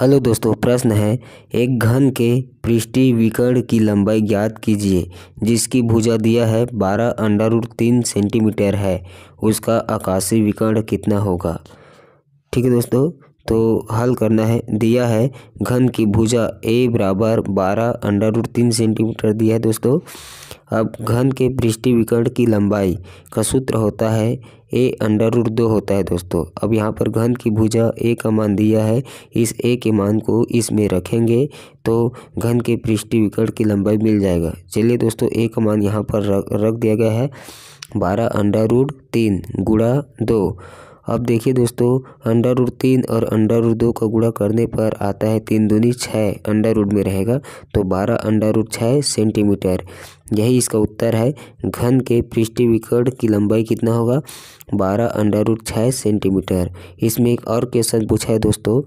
hello दोस्तों प्रश्न है एक घन के पृष्ठी विकर्ण की लंबाई ज्ञात कीजिए जिसकी भुजा दिया है बारह अंडर रूट तीन सेंटीमीटर है उसका आकाशीय विकर्ण कितना होगा ठीक है दोस्तों तो हल करना है दिया है घन की भुजा ए बराबर बारह अंडर रूट तीन सेंटीमीटर दिया है दोस्तों अब घन के पृष्ठी विकर्ण की लंबाई का सूत्र होता है ए अंडर रूट दो होता है दोस्तों अब यहाँ पर घन की भुजा ए का मान दिया है इस ए के मान को इसमें रखेंगे तो घन के पृष्ठी विकर्ण की लंबाई मिल जाएगा चलिए दोस्तों ए का मान यहाँ पर रख दिया गया है बारह अंडर रूट तीन गुड़ा दो अब देखिए दोस्तों अंडर उड तीन और अंडर उड दो का गुणा करने पर आता है तीन दूनी छः अंडर उड में रहेगा तो बारह अंडर उड छः सेंटीमीटर यही इसका उत्तर है घन के पृष्ठी विकर्ण की लंबाई कितना होगा बारह अंडर उड छः सेंटीमीटर इसमें एक और क्वेश्चन पूछा है दोस्तों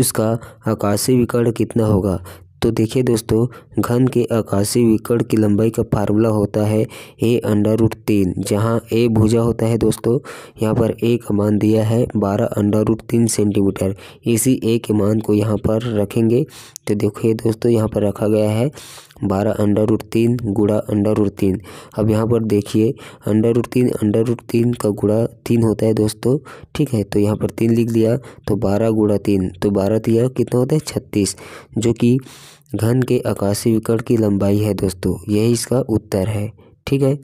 उसका आकाशीय विकर्ण कितना होगा तो देखिए दोस्तों घन के आकाशीय विकर्ण की लंबाई का फार्मूला होता है ए अंडर रूट तीन जहाँ ए भुजा होता है दोस्तों यहाँ पर ए का मान दिया है बारह अंडर रूट तीन सेंटीमीटर इसी ए के मान को यहाँ पर रखेंगे तो देखिए दोस्तों यहाँ पर रखा गया है बारह अंडर रूट तीन गुड़ा अंडर रूट तीन अब यहाँ पर देखिए अंडर रूट तीन अंडर रूट तीन का गुड़ा तीन होता है दोस्तों ठीक है तो यहाँ पर तीन लिख दिया तो बारह गुड़ा तीन तो बारह तीन कितना होता है छत्तीस जो कि घन के आकाशीय विकर्ण की लंबाई है दोस्तों यही इसका उत्तर है ठीक है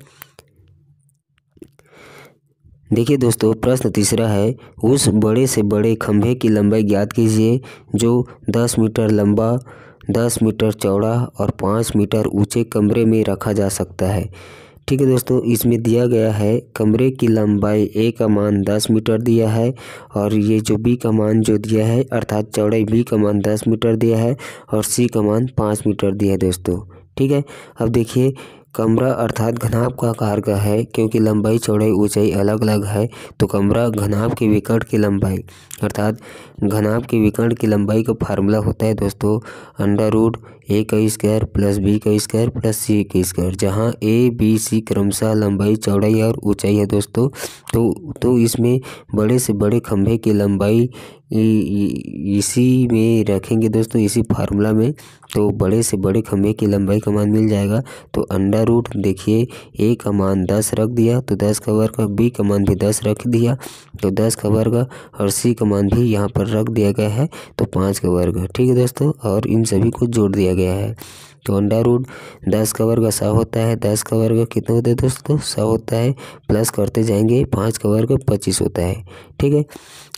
देखिए दोस्तों प्रश्न तीसरा है उस बड़े से बड़े खंभे की लंबाई ज्ञात कीजिए जो दस मीटर लंबा दस मीटर चौड़ा और पाँच मीटर ऊंचे कमरे में रखा जा सकता है ठीक है दोस्तों इसमें दिया गया है कमरे की लंबाई ए का मान दस मीटर दिया है और ये जो बी का मान जो दिया है अर्थात चौड़ाई बी का मान दस मीटर दिया है और सी का मान पाँच मीटर दिया है दोस्तों ठीक है अब देखिए कमरा अर्थात घनाभ का का है क्योंकि लंबाई चौड़ाई ऊंचाई अलग अलग है तो कमरा घनाभ के विकर्ण की लंबाई अर्थात घनाभ के विकर्ण की लंबाई का फार्मूला होता है दोस्तों अंडर रूट ए का स्क्वायर प्लस बी का स्क्वायर प्लस सी का स्क्वायर जहाँ ए बी सी क्रमशः लंबाई चौड़ाई और ऊंचाई है दोस्तों तो तो इसमें बड़े से बड़े खंभे की लंबाई इसी में रखेंगे दोस्तों इसी फार्मूला में तो बड़े से बड़े खंभे की लंबाई का मान मिल जाएगा तो अंडर रूट देखिए ए का मान दस रख दिया तो दस का वर्ग बी का मान भी दस रख दिया तो दस का वर्ग और सी का मान भी यहाँ पर रख दिया गया है तो पाँच का वर्ग ठीक है दोस्तों और इन सभी को जोड़ दिया दिया गया है तो अंडर रूट दस का वर्ग सौ होता है दस का वर्ग कितना होता है दोस्तों सौ होता है प्लस करते जाएंगे पाँच का वर्ग पच्चीस होता है ठीक है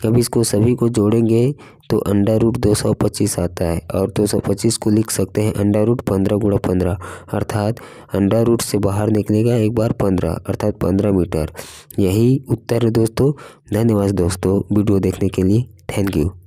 अब इसको सभी को जोड़ेंगे तो अंडर रूट दो सौ पच्चीस आता है और दो सौ पच्चीस को लिख सकते हैं अंडर रूट पंद्रह गुणा पंद्रह अर्थात अंडर रूट से बाहर निकलेगा एक बार पंद्रह अर्थात पंद्रह मीटर यही उत्तर है दोस्तों धन्यवाद दोस्तों वीडियो देखने के लिए थैंक यू